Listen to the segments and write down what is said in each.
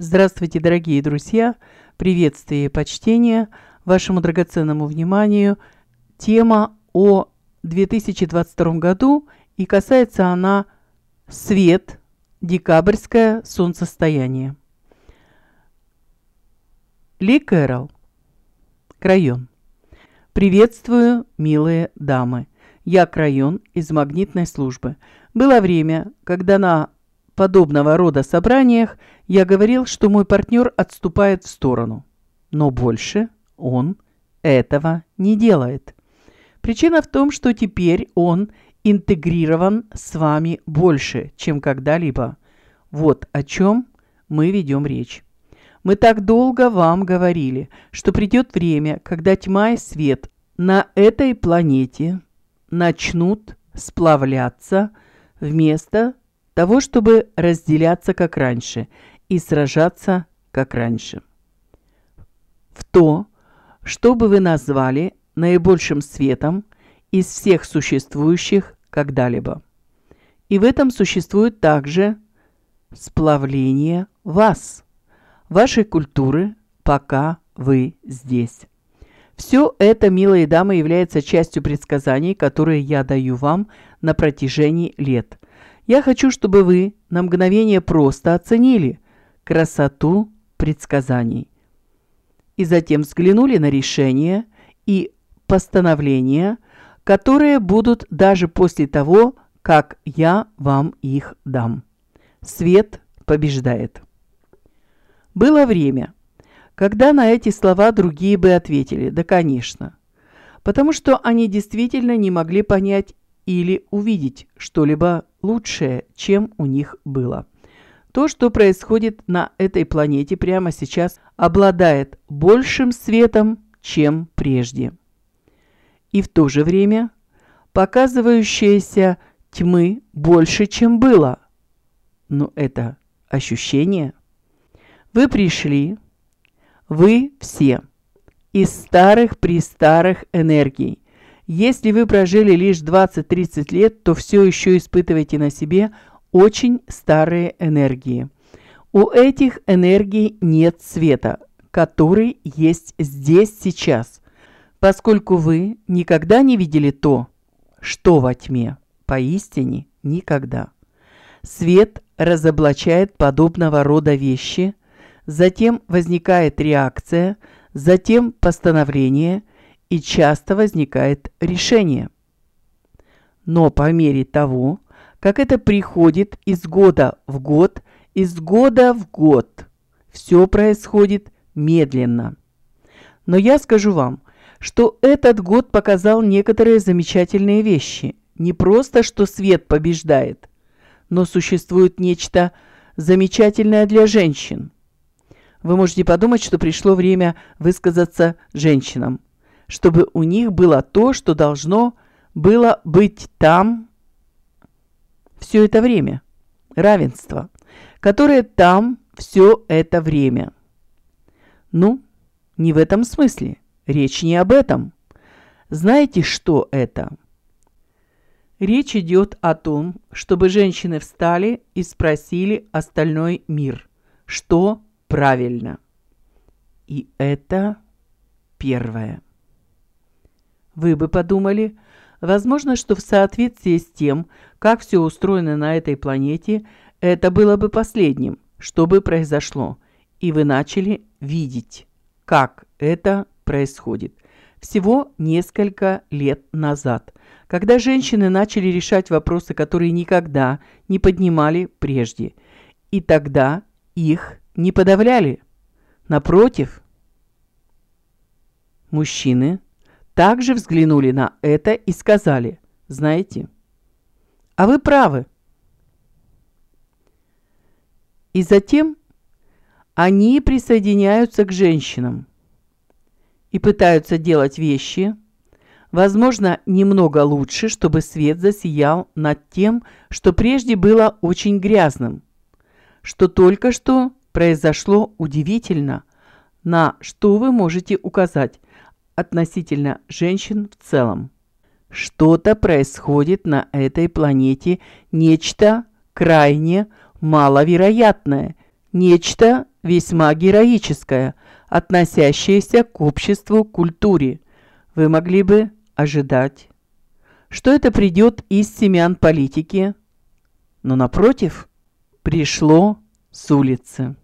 Здравствуйте, дорогие друзья! Приветствие и почтение вашему драгоценному вниманию. Тема о 2022 году и касается она свет, декабрьское солнцестояние. Ли Кэрол, Крайон. Приветствую, милые дамы. Я Крайон из магнитной службы. Было время, когда на подобного рода собраниях – я говорил, что мой партнер отступает в сторону. Но больше он этого не делает. Причина в том, что теперь он интегрирован с вами больше, чем когда-либо. Вот о чем мы ведем речь. Мы так долго вам говорили, что придет время, когда тьма и свет на этой планете начнут сплавляться вместо того, чтобы разделяться как раньше, и сражаться, как раньше. В то, что бы вы назвали наибольшим светом из всех существующих когда-либо. И в этом существует также сплавление вас, вашей культуры, пока вы здесь. Все это, милые дамы, является частью предсказаний, которые я даю вам на протяжении лет. Я хочу, чтобы вы на мгновение просто оценили – красоту предсказаний. И затем взглянули на решения и постановления, которые будут даже после того, как я вам их дам. Свет побеждает. Было время, когда на эти слова другие бы ответили «да, конечно», потому что они действительно не могли понять или увидеть что-либо лучшее, чем у них было. То, что происходит на этой планете прямо сейчас, обладает большим светом, чем прежде. И в то же время показывающееся тьмы больше, чем было. Но это ощущение. Вы пришли, вы все, из старых при старых энергий – если вы прожили лишь 20-30 лет, то все еще испытываете на себе очень старые энергии. У этих энергий нет света, который есть здесь сейчас, поскольку вы никогда не видели то, что во тьме, поистине никогда. Свет разоблачает подобного рода вещи, затем возникает реакция, затем постановление и часто возникает решение. Но по мере того, как это приходит из года в год, из года в год. Все происходит медленно. Но я скажу вам, что этот год показал некоторые замечательные вещи. Не просто, что свет побеждает, но существует нечто замечательное для женщин. Вы можете подумать, что пришло время высказаться женщинам, чтобы у них было то, что должно было быть там, все это время. Равенство, которое там все это время. Ну, не в этом смысле. Речь не об этом. Знаете, что это? Речь идет о том, чтобы женщины встали и спросили остальной мир, что правильно. И это первое. Вы бы подумали, Возможно, что в соответствии с тем, как все устроено на этой планете, это было бы последним, что бы произошло, и вы начали видеть, как это происходит. Всего несколько лет назад, когда женщины начали решать вопросы, которые никогда не поднимали прежде, и тогда их не подавляли. Напротив, мужчины – также взглянули на это и сказали, знаете, а вы правы. И затем они присоединяются к женщинам и пытаются делать вещи, возможно, немного лучше, чтобы свет засиял над тем, что прежде было очень грязным, что только что произошло удивительно, на что вы можете указать, относительно женщин в целом. Что-то происходит на этой планете, нечто крайне маловероятное, нечто весьма героическое, относящееся к обществу культуре. Вы могли бы ожидать, что это придет из семян политики, но напротив, пришло с улицы.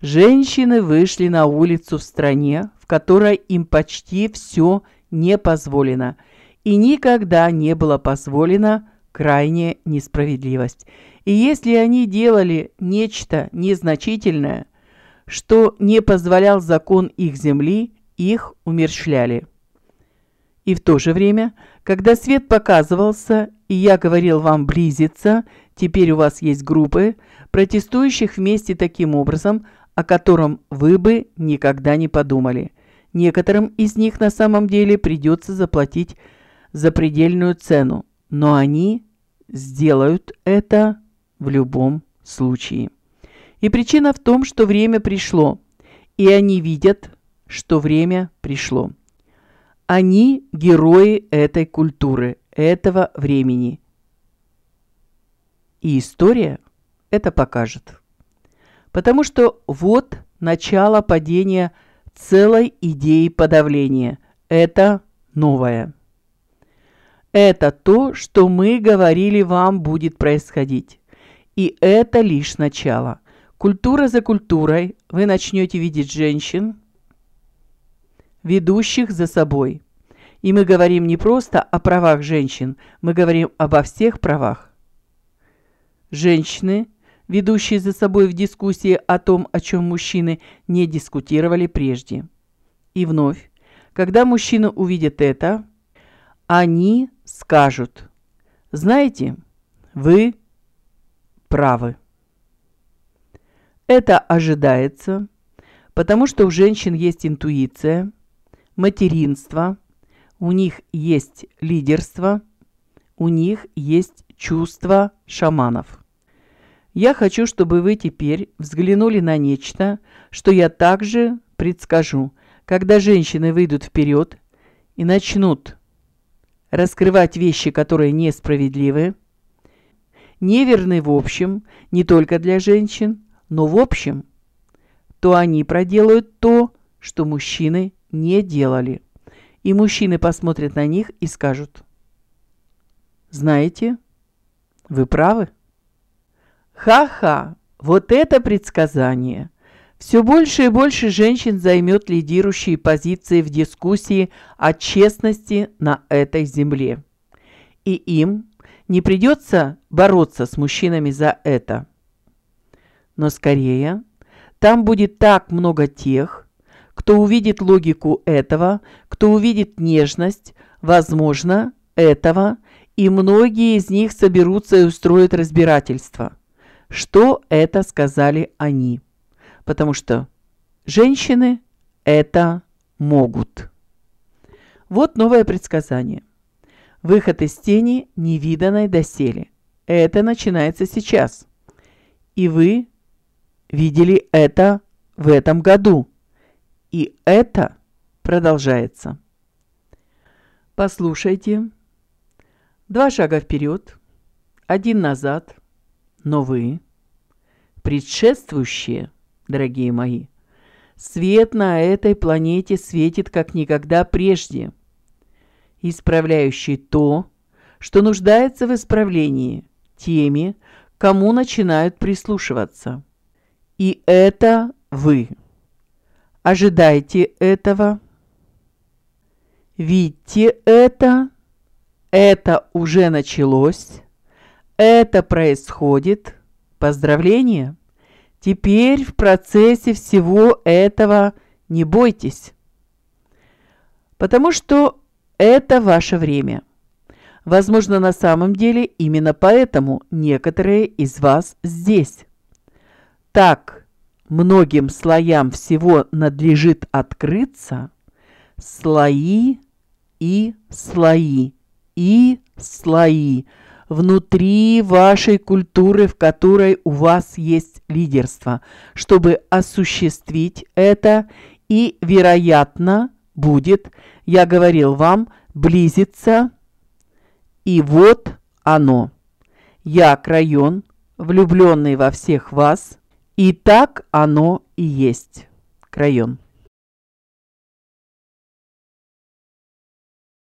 Женщины вышли на улицу в стране, которой им почти все не позволено. И никогда не было позволено крайняя несправедливость. И если они делали нечто незначительное, что не позволял закон их земли, их умерщвляли. И в то же время, когда свет показывался, и я говорил вам близиться, теперь у вас есть группы, протестующих вместе таким образом, о котором вы бы никогда не подумали. Некоторым из них на самом деле придется заплатить запредельную цену, но они сделают это в любом случае. И причина в том, что время пришло, и они видят, что время пришло. Они герои этой культуры, этого времени. И история это покажет. Потому что вот начало падения – целой идеи подавления. Это новое. Это то, что мы говорили вам будет происходить. И это лишь начало. Культура за культурой вы начнете видеть женщин, ведущих за собой. И мы говорим не просто о правах женщин, мы говорим обо всех правах. Женщины ведущие за собой в дискуссии о том, о чем мужчины не дискутировали прежде. И вновь, когда мужчины увидят это, они скажут, знаете, вы правы. Это ожидается, потому что у женщин есть интуиция, материнство, у них есть лидерство, у них есть чувство шаманов. Я хочу, чтобы вы теперь взглянули на нечто, что я также предскажу. Когда женщины выйдут вперед и начнут раскрывать вещи, которые несправедливы, неверны в общем, не только для женщин, но в общем, то они проделают то, что мужчины не делали. И мужчины посмотрят на них и скажут, знаете, вы правы. Ха-ха, вот это предсказание! Все больше и больше женщин займет лидирующие позиции в дискуссии о честности на этой земле. И им не придется бороться с мужчинами за это. Но скорее, там будет так много тех, кто увидит логику этого, кто увидит нежность, возможно, этого, и многие из них соберутся и устроят разбирательство – что это сказали они. Потому что женщины это могут. Вот новое предсказание. Выход из тени невиданной доселе. Это начинается сейчас. И вы видели это в этом году. И это продолжается. Послушайте. Два шага вперед, один назад, но вы, предшествующие, дорогие мои, свет на этой планете светит как никогда прежде, исправляющий то, что нуждается в исправлении, теми, кому начинают прислушиваться. И это вы. Ожидайте этого. Видите это. Это уже началось. Это происходит. Поздравления! Теперь в процессе всего этого не бойтесь. Потому что это ваше время. Возможно, на самом деле именно поэтому некоторые из вас здесь. Так, многим слоям всего надлежит открыться слои и слои и слои внутри вашей культуры, в которой у вас есть лидерство, чтобы осуществить это и, вероятно, будет, я говорил вам, близиться. И вот оно. Я крайон, влюбленный во всех вас, и так оно и есть. Крайон.